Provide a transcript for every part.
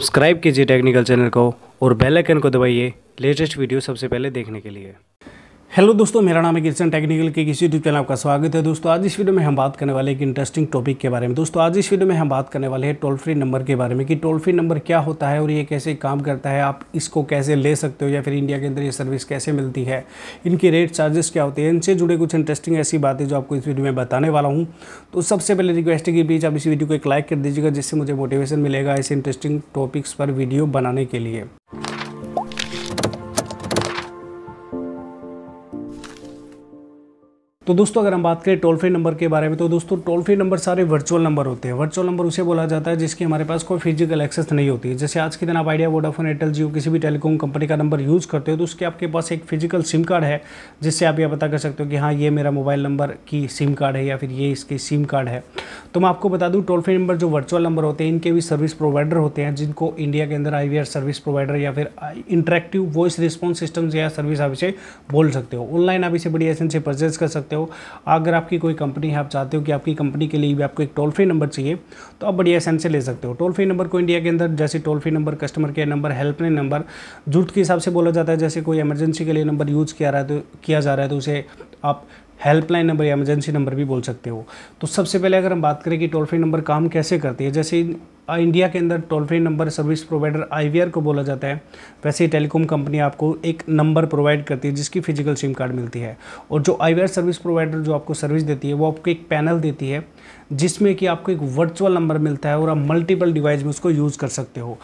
subscribe कीजिए technical channel को और बेल आइकन को दबाइए लेटेस्ट वीडियो सबसे पहले देखने के लिए हेलो दोस्तों मेरा नाम है किशन टेक्निकल के किसी यूट्यूब चैनल आपका स्वागत है दोस्तों आज इस वीडियो में हम बात करने वाले एक इंटरेस्टिंग टॉपिक के बारे में दोस्तों आज इस वीडियो में हम बात करने वाले हैं टोल फ्री नंबर के बारे में कि टोल फ्री नंबर क्या होता है और ये कैसे काम करता है आप इसको कैसे ले सकते हो या फिर इंडिया के अंदर ये सर्विस कैसे मिलती है इनके रेट चार्जेस क्या होते हैं इनसे जुड़े कुछ इंटरेस्टिंग ऐसी बातें जो आपको इस वीडियो में बताने वाला हूँ तो सबसे पहले रिक्वेस्ट है कि प्लीज़ आप इस वीडियो को एक लाइक कर दीजिएगा जिससे मुझे मोटिवेशन मिलेगा ऐसे इंटरेस्टिंग टॉपिक्स पर वीडियो बनाने के लिए तो दोस्तों अगर हम बात करें टोल फ्री नंबर के बारे में तो दोस्तों टोल फ्री नंबर सारे वर्चुअल नंबर होते हैं वर्चुअल नंबर उसे बोला जाता है जिसकी हमारे पास कोई फिजिकल एक्सेस नहीं होती है जैसे आज के दिन आप आइडिया वोडाफोन एयरटेल जियो किसी भी टेलीकॉम कंपनी का नंबर यूज़ करते हो तो उसके आपके पास एक फिजिकल सिम कार्ड है जिससे आप यह पता कर सकते हो कि हाँ ये मेरा मोबाइल नंबर की सिम कार्ड है या फिर ये इसकी सिम कार्ड है तो मैं आपको बता दूँ टोल फ्री नंबर जो वर्चुअल नंबर होते हैं इनके भी सर्विस प्रोवाइडर होते हैं जिनको इंडिया के अंदर आई सर्विस प्रोवाइडर या फिर इंटरेक्टिव वॉइस रिस्पॉन्स सिस्टम या सर्विस आप इसे बोल सकते हो ऑनलाइन आप इसे बड़ी आसानी से परचेज कर सकते हो अगर आपकी कोई कंपनी है आप चाहते हो कि आपकी कंपनी के लिए भी आपको एक टोल फ्री नंबर चाहिए तो आप बड़ी आसानी से ले सकते हो टोल फ्री नंबर को इंडिया के अंदर जैसे toll free number customer care number helpline number जुट के हिसाब से बोला जाता है जैसे कोई एमरजेंसी के लिए नंबर यूज़ किया रहा है तो किया जा रहा है तो उसे आप हेल्पलाइन नंबर या एमरजेंसी नंबर भी बोल सकते हो तो सबसे पहले अगर हम बात करें कि टोल फ्री नंबर काम कैसे करती है जैसे इंडिया के अंदर toll free number service provider आई को बोला जाता है वैसे ही टेलीकॉम कंपनी आपको एक नंबर प्रोवाइड करती है जिसकी फिजिकल सिम कार्ड मिलती है और जो आई सर्विस प्रोवाइडर जो आपको सर्विस देती है वो आपको एक पैनल देती है जिसमें कि आपको एक वर्चुअल नंबर मिलता है और आप मल्टीपल डिवाइस में उसको यूज़ कर सकते हो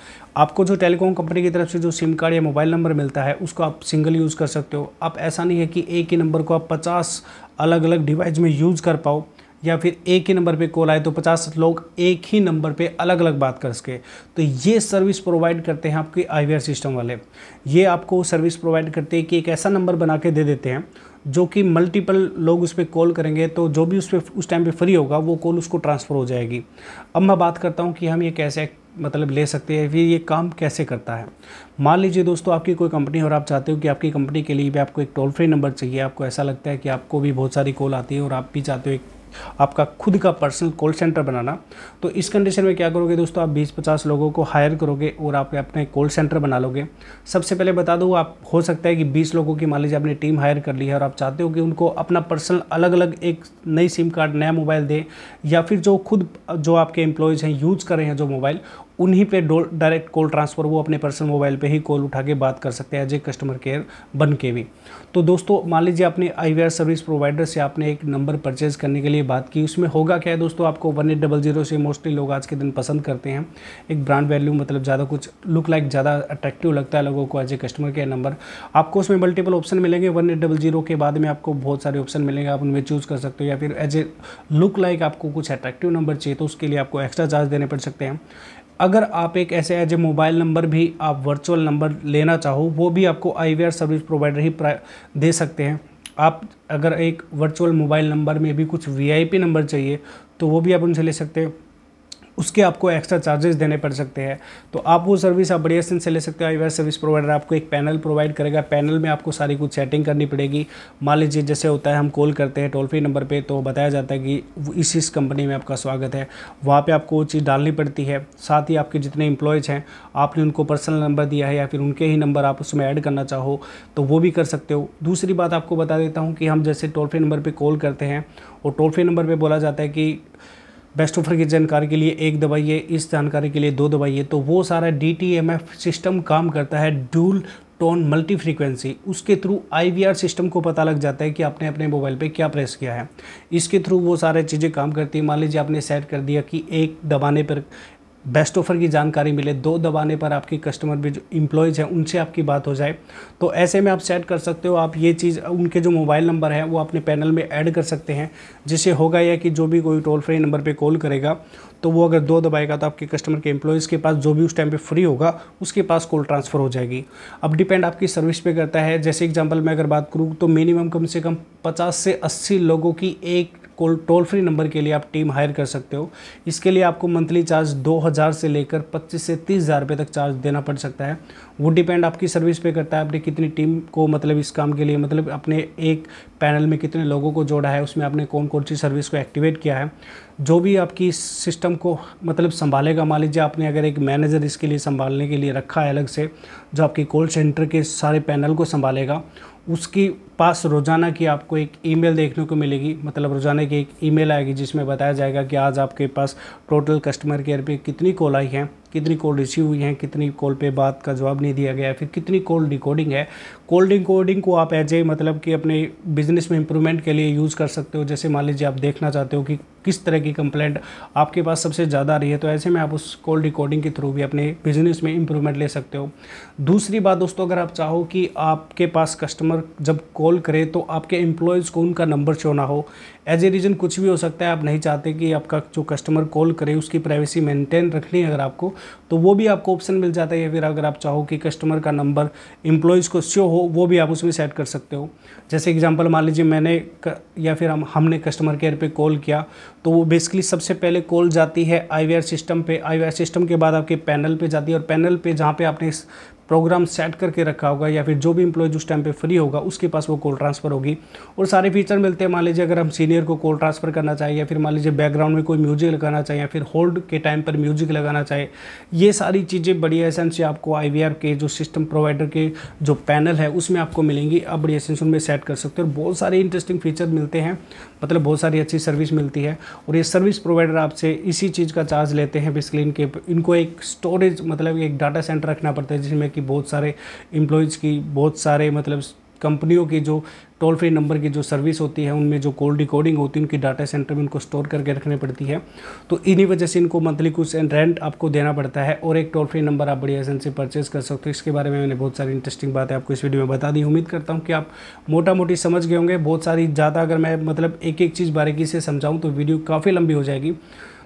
आपको जो टेलीकॉम कंपनी की तरफ से जो सिम कार्ड या मोबाइल नंबर मिलता है उसको आप सिंगल यूज़ कर सकते हो आप ऐसा नहीं है कि एक ही नंबर को आप पचास अलग अलग डिवाइस में यूज़ कर पाओ या फिर एक ही नंबर पे कॉल आए तो 50 लोग एक ही नंबर पे अलग अलग बात कर सके तो ये सर्विस प्रोवाइड करते हैं आपके आई सिस्टम वाले ये आपको सर्विस प्रोवाइड करते हैं कि एक ऐसा नंबर बना के दे देते हैं जो कि मल्टीपल लोग उस पर कॉल करेंगे तो जो भी उस पर उस टाइम पे फ्री होगा वो कॉल उसको ट्रांसफ़र हो जाएगी अब मैं बात करता हूँ कि हम ये कैसे मतलब ले सकते हैं फिर ये काम कैसे करता है मान लीजिए दोस्तों आपकी कोई कंपनी और आप चाहते हो कि आपकी कंपनी के लिए भी आपको एक टोल फ्री नंबर चाहिए आपको ऐसा लगता है कि आपको भी बहुत सारी कॉल आती है और आप भी चाहते हो एक आपका खुद का पर्सनल कॉल सेंटर बनाना तो इस कंडीशन में क्या करोगे दोस्तों आप 20-50 लोगों को हायर करोगे और आप अपने कॉल सेंटर बना लोगे सबसे पहले बता दूँ आप हो सकता है कि 20 लोगों की मान लीजिए आपने टीम हायर कर ली है और आप चाहते हो कि उनको अपना पर्सनल अलग अलग एक नई सिम कार्ड नया मोबाइल दे या फिर जो खुद जो आपके एम्प्लॉयज़ हैं यूज़ कर रहे हैं जो मोबाइल उन्हीं पे डायरेक्ट कॉल ट्रांसफ़र वो अपने पर्सनल मोबाइल पे ही कॉल उठा के बात कर सकते हैं एज ए कस्टमर केयर बन के भी तो दोस्तों मान लीजिए आपने आईवीआर सर्विस प्रोवाइडर से आपने एक नंबर परचेज करने के लिए बात की उसमें होगा क्या है दोस्तों आपको वन एट डबल जीरो से मोस्टली लोग आज के दिन पसंद करते हैं एक ब्रांड वैल्यू मतलब ज़्यादा कुछ लुक लाइक ज़्यादा अट्रैक्टिव लगता है लोगों को as a customer care number आपको उसमें मल्टीपल ऑप्शन मिलेंगे वन एट डबल जीरो के बाद में आपको बहुत सारे ऑप्शन मिलेंगे आप उनमें चूज़ कर सकते हो या फिर एज ए लुक लाइक आपको कुछ अट्रैक्टिव नंबर चाहिए तो उसके लिए आपको एक्स्ट्रा चार्ज देने पड़ सकते हैं अगर आप एक ऐसे एज ए मोबाइल नंबर भी आप वर्चुअल नंबर लेना चाहो वो भी आपको आईवीआर सर्विस प्रोवाइडर ही दे सकते हैं आप अगर एक वर्चुअल मोबाइल नंबर में भी कुछ वी नंबर चाहिए तो वो भी आप उनसे ले सकते हैं उसके आपको एक्स्ट्रा चार्जेस देने पड़ सकते हैं तो आप वो सर्विस आप बढ़िया से ले सकते हो आई सर्विस प्रोवाइडर आपको एक पैनल प्रोवाइड करेगा पैनल में आपको सारी कुछ सेटिंग करनी पड़ेगी मान लीजिए जैसे होता है हम कॉल करते हैं टोल फ्री नंबर पर तो बताया जाता है कि इस इस कंपनी में आपका स्वागत है वहाँ पर आपको वो चीज़ डालनी पड़ती है साथ ही आपके जितने इंप्लॉयज़ हैं आपने उनको पर्सनल नंबर दिया है या फिर उनके ही नंबर आप उसमें ऐड करना चाहो तो वो भी कर सकते हो दूसरी बात आपको बता देता हूँ कि हम जैसे टोल फ्री नंबर पर कॉल करते हैं और टोल फ्री नंबर पर बोला जाता है कि बेस्ट ऑफर की जानकारी के लिए एक दवाइए इस जानकारी के लिए दो दवाइए तो वो सारा डी सिस्टम काम करता है डूल टोन मल्टी फ्रिक्वेंसी उसके थ्रू आईवीआर सिस्टम को पता लग जाता है कि आपने अपने मोबाइल पे क्या प्रेस किया है इसके थ्रू वो सारे चीज़ें काम करती है मान लीजिए आपने सेट कर दिया कि एक दबाने पर बेस्ट ऑफर की जानकारी मिले दो दबाने पर आपकी कस्टमर भी जो इम्प्लॉयज़ हैं उनसे आपकी बात हो जाए तो ऐसे में आप सेट कर सकते हो आप ये चीज़ उनके जो मोबाइल नंबर है वो अपने पैनल में ऐड कर सकते हैं जिससे होगा यह कि जो भी कोई टोल फ्री नंबर पे कॉल करेगा तो वो अगर दो दबाएगा तो आपके कस्टमर के एम्प्लॉयज़ के पास जो भी उस टाइम पर फ्री होगा उसके पास कॉल ट्रांसफ़र हो जाएगी अब डिपेंड आपकी सर्विस पर करता है जैसे एग्जाम्पल मैं अगर बात करूँ तो मिनिमम कम से कम पचास से अस्सी लोगों की एक कॉल टोल फ्री नंबर के लिए आप टीम हायर कर सकते हो इसके लिए आपको मंथली चार्ज 2000 से लेकर 25 से तीस हज़ार रुपये तक चार्ज देना पड़ सकता है वो डिपेंड आपकी सर्विस पे करता है आपने कितनी टीम को मतलब इस काम के लिए मतलब अपने एक पैनल में कितने लोगों को जोड़ा है उसमें आपने कौन कौन सी सर्विस को एक्टिवेट किया है जो भी आपकी सिस्टम को मतलब संभालेगा मान लीजिए आपने अगर एक मैनेजर इसके लिए संभालने के लिए रखा है अलग से जो आपके कॉल सेंटर के सारे पैनल को संभालेगा उसकी पास रोज़ाना की आपको एक ईमेल देखने को मिलेगी मतलब रोज़ाना की एक ईमेल आएगी जिसमें बताया जाएगा कि आज आपके पास टोटल कस्टमर केयर पे कितनी कॉल आई हैं कितनी कॉल रिसीव हुई हैं कितनी कॉल पे बात का जवाब नहीं दिया गया है फिर कितनी कॉल डिकोडिंग है कॉल डिकोडिंग को आप एज ए मतलब कि अपने बिजनेस में इंप्रूवमेंट के लिए यूज़ कर सकते हो जैसे मान लीजिए आप देखना चाहते हो कि किस तरह की कंप्लेंट आपके पास सबसे ज़्यादा आ रही है तो ऐसे में आप उस कॉल रिकॉर्डिंग के थ्रू भी अपने बिजनेस में इंप्रूवमेंट ले सकते हो दूसरी बात दोस्तों अगर आप चाहो कि आपके पास कस्टमर जब कॉल कॉल करें तो आपके एम्प्लॉयज़ को उनका नंबर शो ना हो एज ए रीज़न कुछ भी हो सकता है आप नहीं चाहते कि आपका जो कस्टमर कॉल करे उसकी प्राइवेसी मेंटेन रखनी है अगर आपको तो वो भी आपको ऑप्शन मिल जाता है या फिर अगर आप चाहो कि कस्टमर का नंबर एम्प्लॉयज़ को शो हो वो भी आप उसमें सेट कर सकते हो जैसे एग्जाम्पल मान लीजिए मैंने या फिर हम हमने कस्टमर केयर पर कॉल किया तो वो बेसिकली सबसे पहले कॉल जाती है आई सिस्टम पर आई सिस्टम के बाद आपके पैनल पर जाती है और पैनल पर जहाँ पर आपने प्रोग्राम सेट करके रखा होगा या फिर जो भी इंप्लॉय उस टाइम पे फ्री होगा उसके पास वो कॉल ट्रांसफ़र होगी और सारे फीचर मिलते हैं मान लीजिए अगर हम सीनियर को कॉल ट्रांसफ़र करना चाहिए या फिर मान लीजिए बैकग्राउंड में कोई म्यूजिक लगाना चाहिए या फिर होल्ड के टाइम पर म्यूजिक लगाना चाहिए ये सारी चीज़ें बड़ी एसेंस आपको आई के जो सिस्टम प्रोवाइडर के जो पैनल है उसमें आपको मिलेंगी आप बड़ी एसेंस उनमें सेट कर सकते हो और बहुत सारे इंटरेस्टिंग फीचर मिलते हैं मतलब बहुत सारी अच्छी सर्विस मिलती है और ये सर्विस प्रोवाइडर आपसे इसी चीज़ का चार्ज लेते हैं बेसिकली इनके इनको एक स्टोरेज मतलब एक डाटा सेंटर रखना पड़ता है जिसमें कि कि बहुत सारे एम्प्लॉयज़ की बहुत सारे मतलब कंपनियों की जो टोल फ्री नंबर की जो सर्विस होती है उनमें जो कोल्ड रिकॉर्डिंग होती है उनकी डाटा सेंटर में उनको स्टोर करके रखनी पड़ती है तो इन्हीं वजह से इनको मंथली कुछ रेंट आपको देना पड़ता है और एक टोल फ्री नंबर आप बड़ी आसान से परचेज कर सकते हो इसके बारे में मैंने बहुत सारी इंटरेस्टिंग बातें आपको इस वीडियो में बता दी उम्मीद करता हूँ कि आप मोटा मोटी समझ गए होंगे बहुत सारी ज़्यादा अगर मैं मतलब एक एक चीज़ बारीकी से समझाऊँ तो वीडियो काफ़ी लंबी हो जाएगी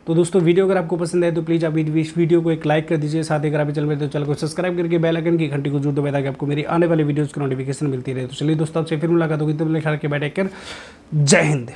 तो दोस्तों वीडियो अगर आपको पसंद है तो प्लीज़ आप इस वीडियो को एक लाइक कर दीजिए साथ ही अगर आप चल रहे तो चैनल को सब्सक्राइब करके बेलाइकन की घंटी को जरूर दबाए ताकि आपको मेरी आने वाली वीडियोज़ की नोटिफिकेशन मिलती रहे तो चलिए दोस्तों आपसे फिर मुलाकात होगी तो ख्याल के बैठे कर जय हिंद